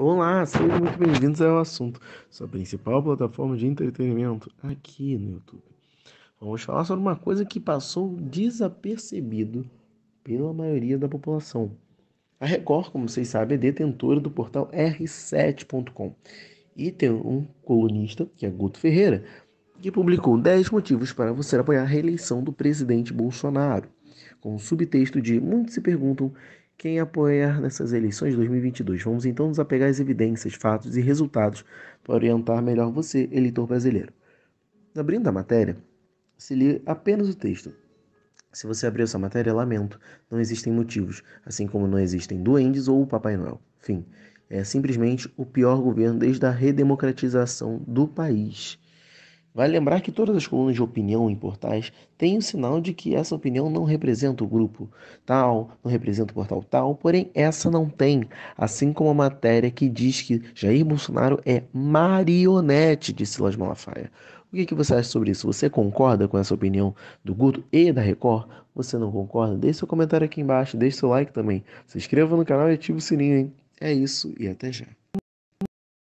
Olá, sejam muito bem-vindos ao assunto, sua principal plataforma de entretenimento aqui no YouTube. Vamos falar sobre uma coisa que passou desapercebido pela maioria da população. A Record, como vocês sabem, é detentora do portal R7.com e tem um colunista, que é Guto Ferreira, que publicou 10 motivos para você apoiar a reeleição do presidente Bolsonaro, com o subtexto de Muitos se perguntam quem apoiar nessas eleições de 2022. Vamos então nos apegar às evidências, fatos e resultados para orientar melhor você, eleitor brasileiro. Abrindo a matéria, se lê apenas o texto. Se você abriu essa matéria, lamento, não existem motivos, assim como não existem duendes ou o Papai Noel. Fim. É simplesmente o pior governo desde a redemocratização do país. Vai lembrar que todas as colunas de opinião em portais têm o um sinal de que essa opinião não representa o grupo tal, não representa o portal tal, porém essa não tem. Assim como a matéria que diz que Jair Bolsonaro é marionete de Silas Malafaia. O que, é que você acha sobre isso? Você concorda com essa opinião do Guto e da Record? Você não concorda? Deixe seu comentário aqui embaixo, deixe seu like também. Se inscreva no canal e ative o sininho, hein? É isso e até já.